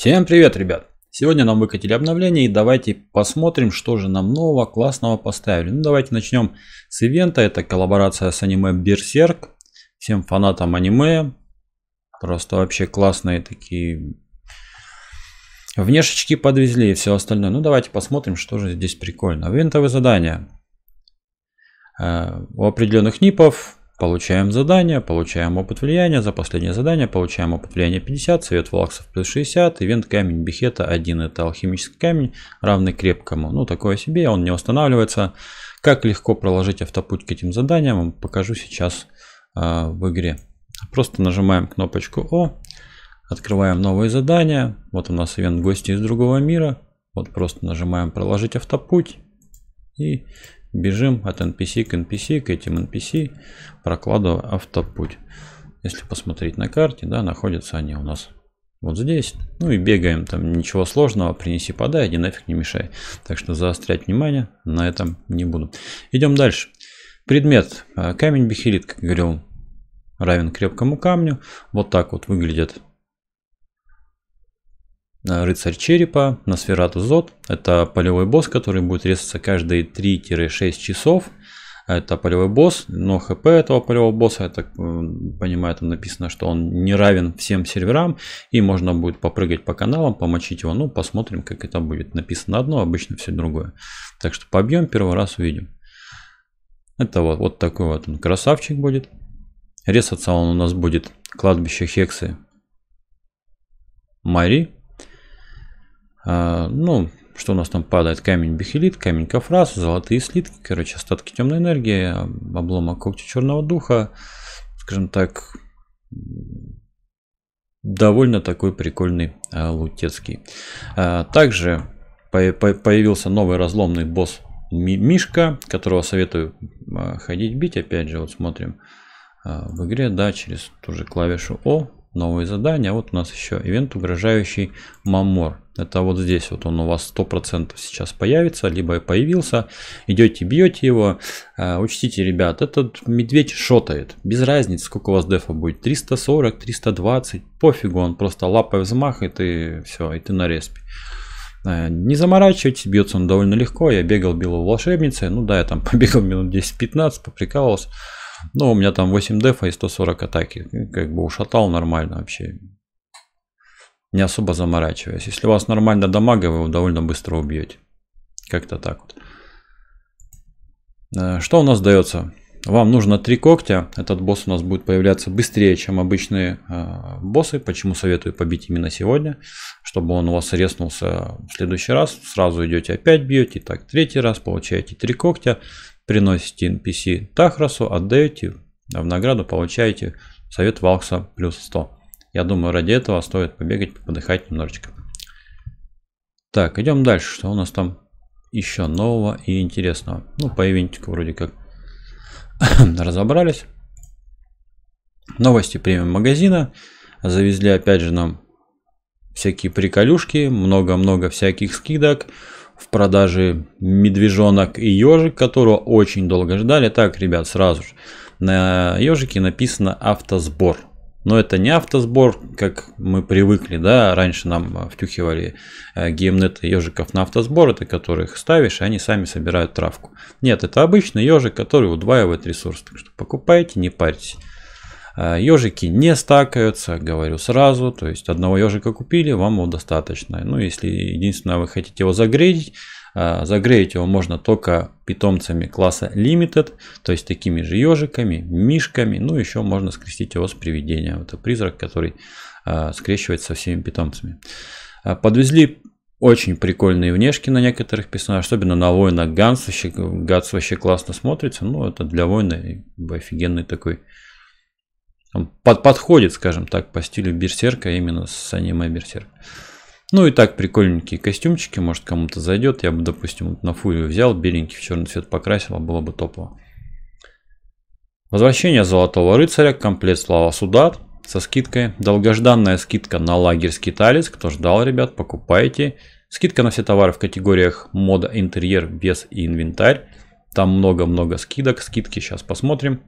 Всем привет, ребят! Сегодня нам выкатили обновление и давайте посмотрим, что же нам нового классного поставили. Ну давайте начнем с ивента. Это коллаборация с аниме Берсерк. Всем фанатам аниме. Просто вообще классные такие внешечки подвезли и все остальное. Ну давайте посмотрим, что же здесь прикольно. Винтовые задания. Э, у определенных нипов Получаем задание, получаем опыт влияния. За последнее задание получаем опыт влияния 50, цвет валаксов плюс 60, ивент камень бихета 1. Это алхимический камень, равный крепкому. Ну, такое себе, он не восстанавливается. Как легко проложить автопуть к этим заданиям, покажу сейчас э, в игре. Просто нажимаем кнопочку О, открываем новые задания. Вот у нас ивент гости из другого мира. Вот просто нажимаем проложить автопуть. И Бежим от NPC к NPC, к этим NPC, прокладывая автопуть. Если посмотреть на карте, да, находятся они у нас вот здесь. Ну и бегаем там, ничего сложного, принеси, подай, иди нафиг не мешай. Так что заострять внимание на этом не буду. Идем дальше. Предмет. А, Камень бихилит, как говорил, равен крепкому камню. Вот так вот выглядят Э, рыцарь черепа, Носферату Зод. Это полевой босс, который будет резаться каждые 3-6 часов. Это полевой босс, но хп этого полевого босса, я так понимаю, там написано, что он не равен всем серверам. И можно будет попрыгать по каналам, помочить его. Ну, посмотрим, как это будет. Написано одно, обычно все другое. Так что побьем, первый раз увидим. Это вот, вот такой вот он красавчик будет. Резаться он у нас будет кладбище Хексы Мари. А, ну, что у нас там падает? Камень бихелит, камень кафрас, золотые слитки, короче, остатки темной энергии, обломок когти черного духа. Скажем так, довольно такой прикольный а, лутецкий. А, также появился новый разломный босс Мишка, которого советую ходить бить. Опять же, вот смотрим в игре, да, через ту же клавишу О, новые задания. А вот у нас еще ивент, угрожающий Мамор. Это вот здесь вот он у вас сто процентов сейчас появится, либо и появился. Идете, бьете его. Э, учтите, ребят, этот медведь шотает. Без разницы, сколько у вас дефа будет. 340, 320, пофигу, он просто лапой взмахает и все, и ты на респе. Э, не заморачивайтесь, бьется он довольно легко. Я бегал, бил его волшебницы. Ну да, я там побегал минут 10-15, поприкалывался. Но у меня там 8 дефа и 140 атаки. Как бы ушатал нормально вообще не особо заморачиваясь. Если у вас нормально дамага, вы его довольно быстро убьете. Как-то так вот. Э, что у нас дается? Вам нужно три когтя. Этот босс у нас будет появляться быстрее, чем обычные э, боссы. Почему советую побить именно сегодня, чтобы он у вас резнулся в следующий раз. Сразу идете опять бьете, так третий раз получаете три когтя, приносите NPC Тахрасу, отдаете, а в награду получаете совет Валкса плюс 100. Я думаю, ради этого стоит побегать, подыхать немножечко. Так, идем дальше. Что у нас там еще нового и интересного? Ну, по ивентику вроде как разобрались. Новости премиум магазина. Завезли опять же нам всякие приколюшки, много-много всяких скидок. В продаже медвежонок и ежик, которого очень долго ждали. Так, ребят, сразу же. На ежике написано автосбор но это не автосбор, как мы привыкли, да, раньше нам втюхивали э, геймнет ежиков на автосбор, это которых ставишь, и они сами собирают травку. Нет, это обычный ежик, который удваивает ресурс, так что покупайте, не парьтесь. Э, ежики не стакаются, говорю сразу, то есть одного ежика купили, вам его достаточно. Ну, если единственное вы хотите его загреть а, загреть его можно только питомцами класса Limited, то есть такими же ежиками, мишками, ну еще можно скрестить его с привидением. Это призрак, который а, скрещивается со всеми питомцами. А, подвезли очень прикольные внешки на некоторых персонажах, особенно на воина Ганс вообще, Ганс вообще классно смотрится, ну это для воина офигенный такой под, подходит, скажем так, по стилю Берсерка, именно с аниме Берсерка. Ну и так прикольненькие костюмчики, может кому-то зайдет. Я бы, допустим, на фурию взял, беленький в черный цвет покрасил, а было бы топово. Возвращение Золотого Рыцаря, комплект Слава Судат со скидкой. Долгожданная скидка на лагерь Скиталец. Кто ждал, ребят, покупайте. Скидка на все товары в категориях мода, интерьер, без и инвентарь. Там много-много скидок, скидки сейчас посмотрим.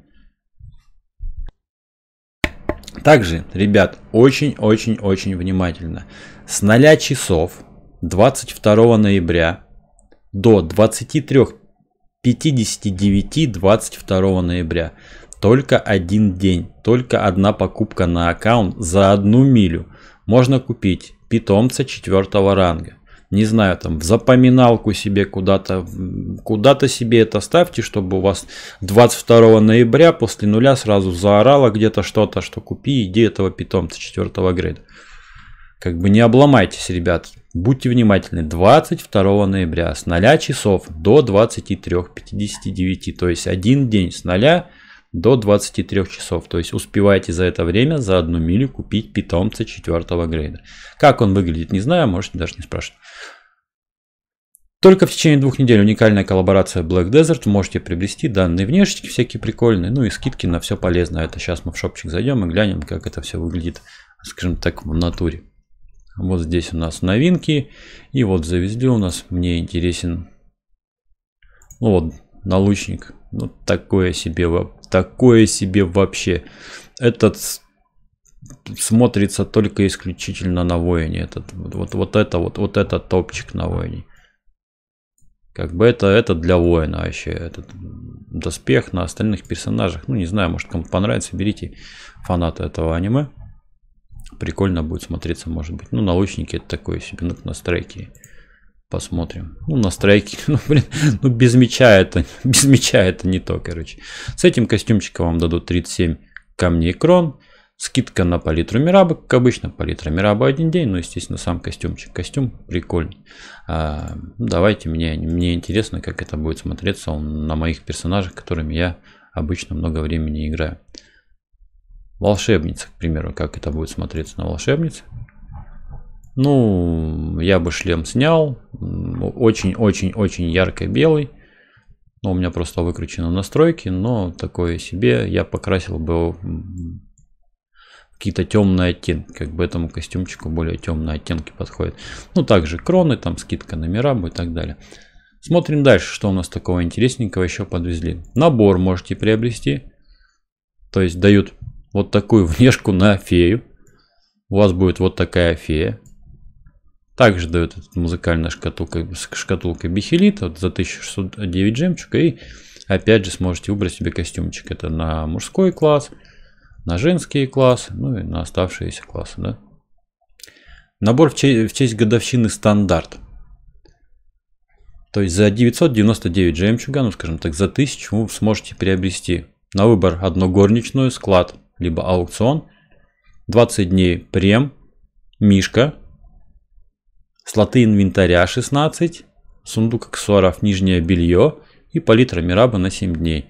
Также, ребят, очень-очень-очень внимательно. С 0 часов 22 ноября до 23.59 22 ноября. Только один день, только одна покупка на аккаунт за одну милю. Можно купить питомца 4 ранга не знаю, там, в запоминалку себе куда-то, куда-то себе это ставьте, чтобы у вас 22 ноября после нуля сразу заорало где-то что-то, что купи, иди этого питомца 4 грейда. Как бы не обломайтесь, ребят. Будьте внимательны. 22 ноября с 0 часов до 23.59. То есть один день с 0 до 23 часов. То есть успевайте за это время за одну милю купить питомца 4 грейда. Как он выглядит, не знаю, можете даже не спрашивать. Только в течение двух недель уникальная коллаборация Black Desert. Можете приобрести данные внешечки всякие прикольные, ну и скидки на все полезное. Это сейчас мы в шопчик зайдем и глянем, как это все выглядит, скажем так, в натуре. Вот здесь у нас новинки. И вот завезли у нас, мне интересен, ну вот, налучник. Ну, такое себе веб такое себе вообще. Этот смотрится только исключительно на воине. Этот, вот, вот это вот, вот это топчик на воине. Как бы это, это для воина вообще. Этот доспех на остальных персонажах. Ну, не знаю, может кому понравится, берите фанаты этого аниме. Прикольно будет смотреться, может быть. Ну, на это такое себе, ну, на стрейке. Посмотрим. Ну, настройки ну, блин, ну, без меча это, без меча это не то, короче. С этим костюмчиком вам дадут 37 камней крон. Скидка на палитру Мираба, как обычно, палитра Мираба один день, но, естественно, сам костюмчик. Костюм прикольный. А, давайте, мне, мне интересно, как это будет смотреться он на моих персонажах, которыми я обычно много времени играю. Волшебница, к примеру, как это будет смотреться на волшебнице. Ну, я бы шлем снял, очень-очень-очень ярко-белый. Но ну, у меня просто выкручены настройки, но такое себе я покрасил бы какие-то темные оттенки, как бы этому костюмчику более темные оттенки подходят. Ну, также кроны, там скидка номера Мирабу и так далее. Смотрим дальше, что у нас такого интересненького еще подвезли. Набор можете приобрести. То есть дают вот такую внешку на фею. У вас будет вот такая фея. Также дает этот музыкальная шкатулка, шкатулка Бихелита вот за 1609 джемчука. И опять же сможете выбрать себе костюмчик. Это на мужской класс, на женский класс, ну и на оставшиеся классы. Да? Набор в честь, в честь годовщины стандарт. То есть за 999 жемчуга, ну скажем так, за 1000 вы сможете приобрести на выбор одну горничную, склад, либо аукцион, 20 дней прем, мишка, слоты инвентаря 16, сундук аксессуаров, нижнее белье и палитра Мираба на 7 дней.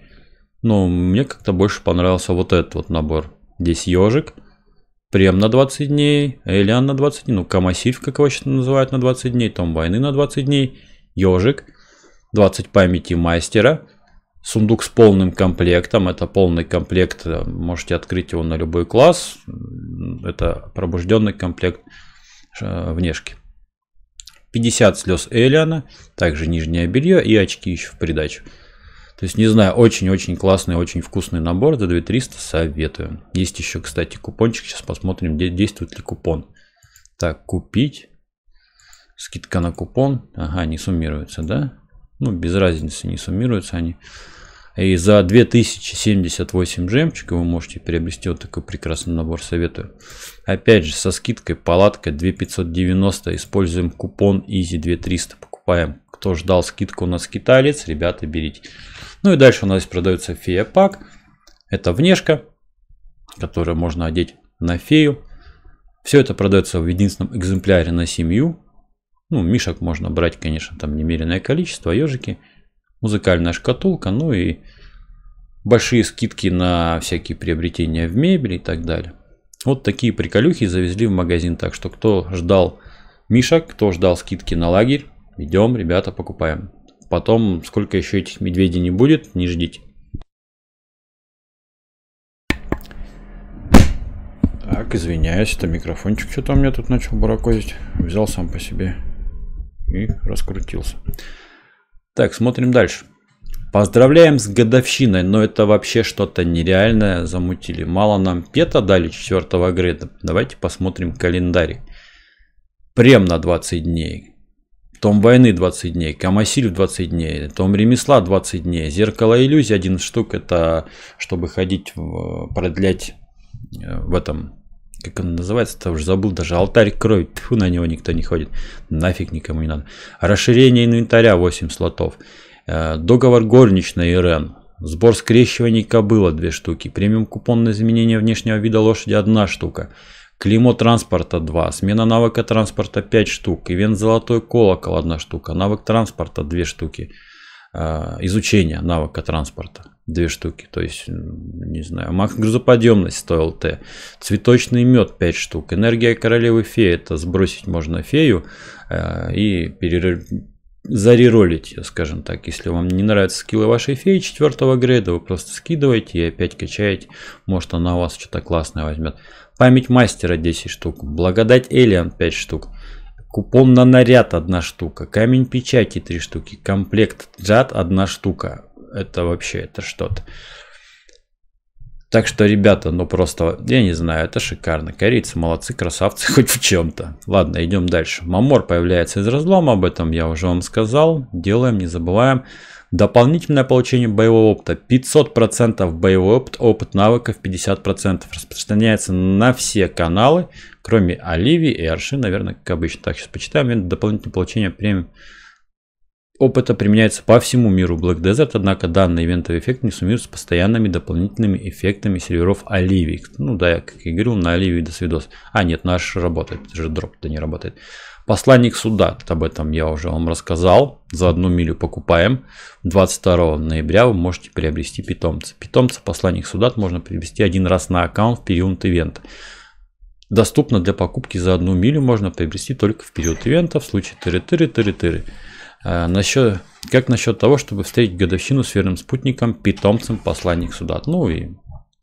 Но ну, мне как-то больше понравился вот этот вот набор. Здесь ежик, прем на 20 дней, элиан на 20 дней, ну камасив, как его сейчас называют, на 20 дней, том войны на 20 дней, ежик, 20 памяти мастера, сундук с полным комплектом. Это полный комплект, э, можете открыть его на любой класс. Это пробужденный комплект э, внешки. 50 слез Элиана, также нижнее белье и очки еще в придачу. То есть, не знаю, очень-очень классный, очень вкусный набор за 2300 советую. Есть еще, кстати, купончик, сейчас посмотрим, действует ли купон. Так, купить. Скидка на купон. Ага, не суммируется, да? Ну, без разницы, не суммируются они. И за 2078 жемчуга вы можете приобрести вот такой прекрасный набор, советую. Опять же, со скидкой палатка 2590, используем купон Easy 2300, покупаем. Кто ждал скидку у нас китаец, ребята, берите. Ну и дальше у нас продается фея пак. Это внешка, которую можно одеть на фею. Все это продается в единственном экземпляре на семью. Ну, мишек можно брать, конечно, там немереное количество, а ежики – музыкальная шкатулка, ну и большие скидки на всякие приобретения в мебели и так далее. Вот такие приколюхи завезли в магазин, так что кто ждал мишек, кто ждал скидки на лагерь, идем, ребята, покупаем. Потом, сколько еще этих медведей не будет, не ждите. Так, извиняюсь, это микрофончик что-то у меня тут начал баракозить. Взял сам по себе и раскрутился. Так, смотрим дальше. Поздравляем с годовщиной, но это вообще что-то нереальное замутили. Мало нам пета дали 4 греда. Давайте посмотрим календарь. Прем на 20 дней. Том войны 20 дней, Камасиль 20 дней, Том ремесла 20 дней, Зеркало иллюзий один штук, это чтобы ходить, продлять э, в этом как он называется-то, уже забыл даже, алтарь крови, тьфу, на него никто не ходит, нафиг никому не надо. Расширение инвентаря 8 слотов, э, договор горничной Ирен. сбор скрещиваний кобыла 2 штуки, премиум купон на изменение внешнего вида лошади 1 штука, Климо транспорта 2, смена навыка транспорта 5 штук, ивент золотой колокол 1 штука, навык транспорта 2 штуки, э, изучение навыка транспорта Две штуки, то есть, не знаю, маг грузоподъемность 100 ЛТ, цветочный мед 5 штук, энергия королевы феи, это сбросить можно фею э, и перер... зареролить ее, скажем так. Если вам не нравятся скиллы вашей феи 4 грейда, вы просто скидываете и опять качаете, может она у вас что-то классное возьмет. Память мастера 10 штук, благодать Элиан 5 штук, Купон на наряд одна штука, камень печати три штуки, комплект джад одна штука, это вообще это что-то. Так что, ребята, ну просто, я не знаю, это шикарно. Корейцы молодцы, красавцы хоть в чем-то. Ладно, идем дальше. Мамор появляется из разлома, об этом я уже вам сказал. Делаем, не забываем. Дополнительное получение боевого опыта. 500% боевой опыт, опыт навыков 50%. Распространяется на все каналы, кроме Оливии и Арши, наверное, как обычно. Так, сейчас почитаем. Дополнительное получение премии опыта применяется по всему миру Black Desert, однако данный ивентовый эффект не суммируется с постоянными дополнительными эффектами серверов Olivix. Ну да, я, как и говорил, на Оливии до свидос. А, нет, наш работает, это же дроп-то не работает. Посланник суда, об этом я уже вам рассказал. За одну милю покупаем. 22 ноября вы можете приобрести питомца. Питомца посланник суда можно приобрести один раз на аккаунт в период ивента. Доступно для покупки за одну милю можно приобрести только в период ивента в случае тыры-тыры-тыры-тыры. А, насчет, как насчет того, чтобы встретить годовщину с верным спутником, питомцем, посланник суда? Ну и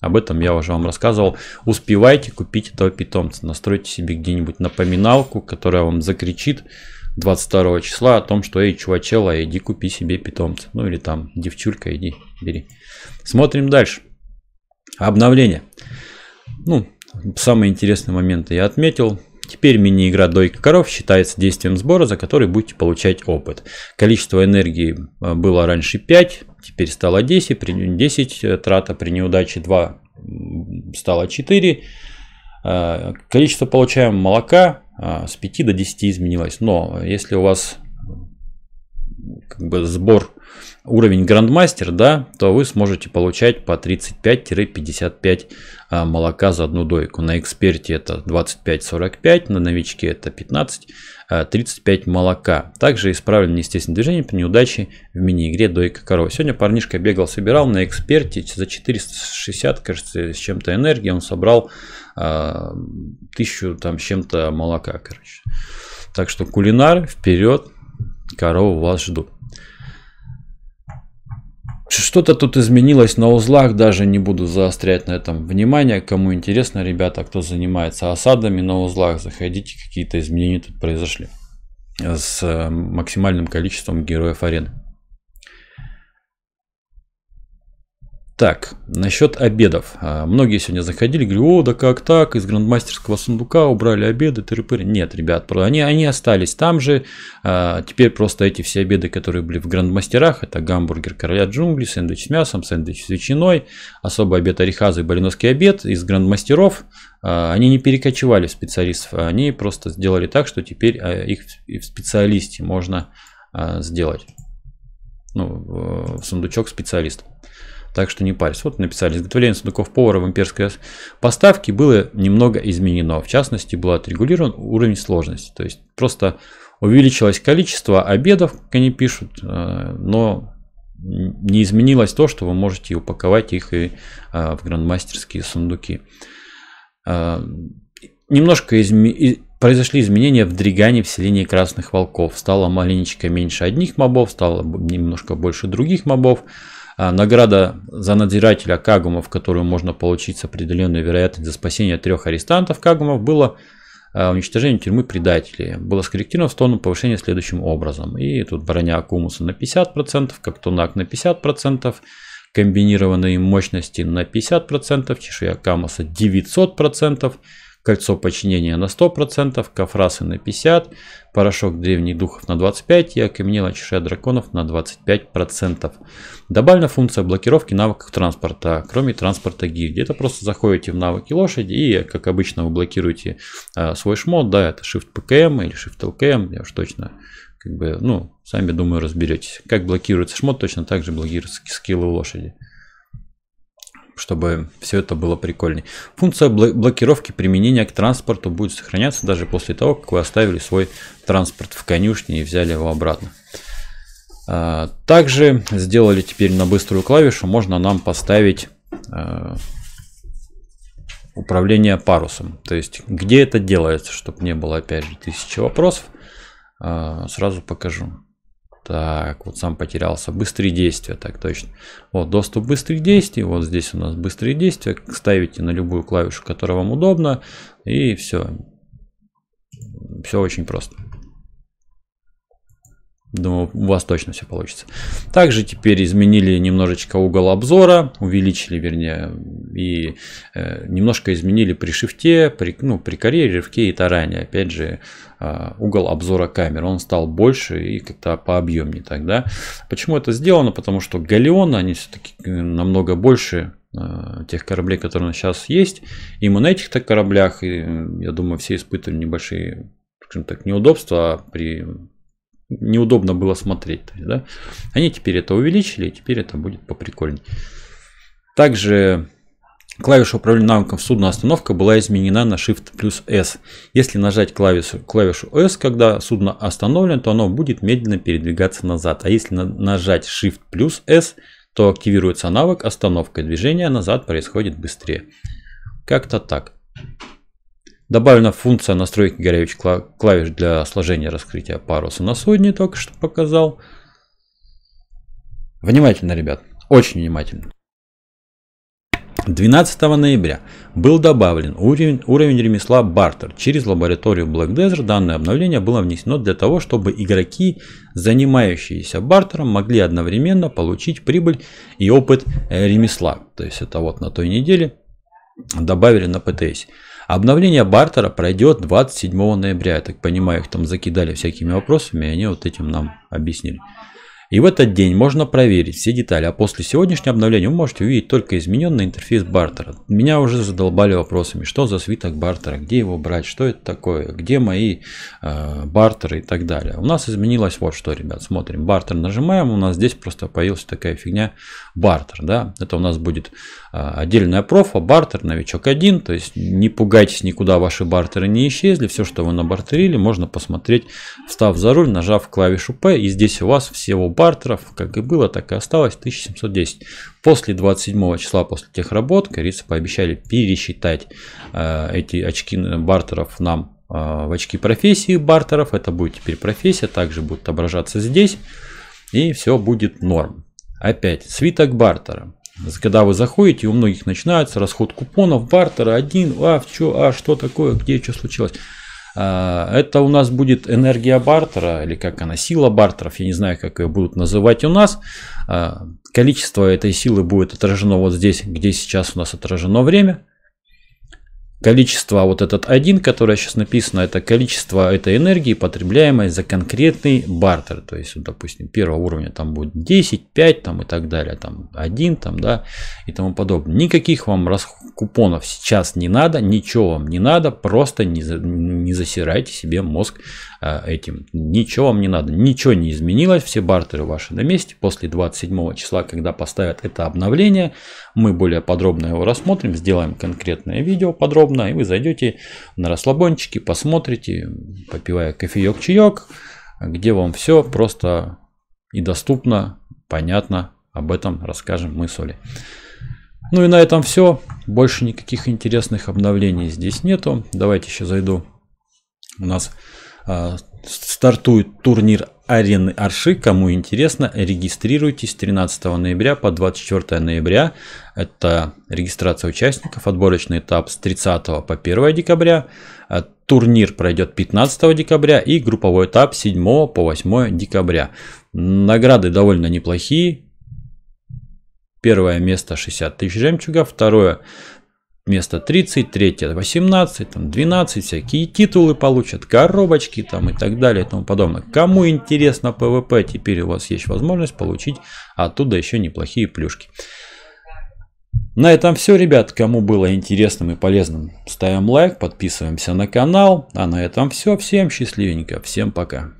об этом я уже вам рассказывал. Успевайте купить этого питомца. Настройте себе где-нибудь напоминалку, которая вам закричит 22 числа о том, что «Эй, чувачела, иди купи себе питомца». Ну или там «Девчулька, иди, бери». Смотрим дальше. Обновление. Ну, самые интересные моменты я отметил. Теперь мини-игра «Дойка коров» считается действием сбора, за который будете получать опыт. Количество энергии э, было раньше 5, теперь стало 10, при 10 э, трата, при неудаче 2 стало 4. Э, количество получаем молока с 5 до 10 изменилось, но если у вас как бы сбор уровень грандмастер, да, то вы сможете получать по 35-55 а, молока за одну дойку. На эксперте это 25-45, на новичке это 15-35 а, молока. Также исправлено естественное движение по неудаче в мини-игре дойка корова. Сегодня парнишка бегал, собирал на эксперте за 460, кажется, с чем-то энергии. Он собрал а, тысячу там с чем-то молока, короче. Так что кулинар, вперед, корову вас ждут. Что-то тут изменилось на узлах, даже не буду заострять на этом внимание. Кому интересно, ребята, кто занимается осадами на узлах, заходите, какие-то изменения тут произошли с э, максимальным количеством героев арены. Так, насчет обедов. А, многие сегодня заходили, говорили: о, да как так, из грандмастерского сундука убрали обеды, тыры-пыры. Нет, ребят, они, они остались там же. А, теперь просто эти все обеды, которые были в грандмастерах, это гамбургер короля джунглей, сэндвич с мясом, сэндвич с ветчиной, особый обед орехаза и балиновский обед из грандмастеров. А, они не перекочевали в специалистов, они просто сделали так, что теперь их в специалисте можно сделать. Ну, в сундучок специалистов так что не парься. Вот написали, изготовление сундуков повара в имперской поставке было немного изменено. В частности, был отрегулирован уровень сложности. То есть просто увеличилось количество обедов, как они пишут, э, но не изменилось то, что вы можете упаковать их и э, в грандмастерские сундуки. Э, немножко изме... произошли изменения в Дригане в селении Красных Волков. Стало маленечко меньше одних мобов, стало немножко больше других мобов. А, награда за надзирателя Кагумов, которую можно получить с определенной вероятностью за спасение трех арестантов Кагумов, было а, уничтожение тюрьмы предателей. Было скорректировано в сторону повышения следующим образом. И тут броня Акумуса на 50%, как тунак на 50%, комбинированные мощности на 50%, чешуя Камуса 900%, кольцо подчинения на 100%, кафрасы на 50%, порошок древних духов на 25% и окаменелая чешуя драконов на 25%. Добавлена функция блокировки навыков транспорта, кроме транспорта гильдии. Это просто заходите в навыки лошади и, как обычно, вы блокируете э, свой шмот. Да, это Shift PKM или Shift LKM, я уж точно как бы, ну, сами, думаю, разберетесь. Как блокируется шмот, точно так же блокируются скиллы лошади чтобы все это было прикольней. Функция блокировки применения к транспорту будет сохраняться даже после того, как вы оставили свой транспорт в конюшне и взяли его обратно. А, также сделали теперь на быструю клавишу, можно нам поставить а, управление парусом. То есть, где это делается, чтобы не было опять же тысячи вопросов, а, сразу покажу. Так, вот сам потерялся. Быстрые действия, так точно. Вот доступ быстрых действий. Вот здесь у нас быстрые действия. Ставите на любую клавишу, которая вам удобна. И все. Все очень просто. Думаю, у вас точно все получится. Также теперь изменили немножечко угол обзора, увеличили, вернее, и э, немножко изменили при шифте, при, ну, при карьере, рывке и таране. Опять же, э, угол обзора камеры, он стал больше и как-то пообъемнее тогда. Почему это сделано? Потому что галеоны, они все-таки э, намного больше э, тех кораблей, которые у нас сейчас есть. И мы на этих-то кораблях, и, э, я думаю, все испытывали небольшие, скажем так, неудобства а при неудобно было смотреть. То есть, да? Они теперь это увеличили, и теперь это будет поприкольнее. Также клавиша управления навыком судна остановка была изменена на Shift плюс S. Если нажать клавишу, клавишу S, когда судно остановлено, то оно будет медленно передвигаться назад. А если на, нажать Shift плюс S, то активируется навык остановка движения назад происходит быстрее. Как-то так. Добавлена функция настройки горячих клавиш для сложения раскрытия паруса на судне, только что показал. Внимательно, ребят, очень внимательно. 12 ноября был добавлен уровень, уровень ремесла бартер. Через лабораторию Black Desert данное обновление было внесено для того, чтобы игроки, занимающиеся бартером, могли одновременно получить прибыль и опыт э, ремесла. То есть это вот на той неделе добавили на ПТС. Обновление бартера пройдет 27 ноября. Я так понимаю, их там закидали всякими вопросами, и они вот этим нам объяснили. И в этот день можно проверить все детали, а после сегодняшнего обновления вы можете увидеть только измененный интерфейс бартера. Меня уже задолбали вопросами, что за свиток бартера, где его брать, что это такое, где мои э, бартеры и так далее. У нас изменилось вот что, ребят, смотрим, бартер нажимаем, у нас здесь просто появилась такая фигня бартер, да, это у нас будет э, отдельная профа, бартер, новичок 1, то есть не пугайтесь никуда, ваши бартеры не исчезли, все, что вы набартерили, можно посмотреть, встав за руль, нажав клавишу P, и здесь у вас всего бартеров, как и было, так и осталось 1710. После 27 числа, после тех работ, корейцы пообещали пересчитать э, эти очки э, бартеров нам э, в очки профессии бартеров. Это будет теперь профессия, также будет отображаться здесь. И все будет норм. Опять, свиток бартера. Когда вы заходите, у многих начинается расход купонов, бартера, один, а, что, а, что такое, где, что случилось. А, это у нас будет энергия бартера, или как она, сила бартеров, я не знаю, как ее будут называть у нас. А, количество этой силы будет отражено вот здесь, где сейчас у нас отражено время количество, а вот этот один, которое сейчас написано, это количество этой энергии, потребляемой за конкретный бартер. То есть, вот, допустим, первого уровня там будет 10, 5 там, и так далее, там 1 там, да, и тому подобное. Никаких вам купонов сейчас не надо, ничего вам не надо, просто не, не засирайте себе мозг э, этим. Ничего вам не надо, ничего не изменилось, все бартеры ваши на месте. После 27 числа, когда поставят это обновление, мы более подробно его рассмотрим, сделаем конкретное видео подробно удобно, и вы зайдете на расслабончики, посмотрите, попивая кофеек, чаек, где вам все просто и доступно, понятно, об этом расскажем мы с Олей. Ну и на этом все. Больше никаких интересных обновлений здесь нету. Давайте еще зайду. У нас э, стартует турнир арены Арши. Кому интересно, регистрируйтесь 13 ноября по 24 ноября. Это регистрация участников, отборочный этап с 30 по 1 декабря. А, турнир пройдет 15 декабря и групповой этап 7 по 8 декабря. Награды довольно неплохие. Первое место 60 тысяч жемчуга, второе вместо 33, 18, там 12, всякие титулы получат, коробочки там и так далее и тому подобное. Кому интересно PvP, теперь у вас есть возможность получить оттуда еще неплохие плюшки. На этом все, ребят. Кому было интересным и полезным, ставим лайк, подписываемся на канал. А на этом все. Всем счастливенько. Всем пока.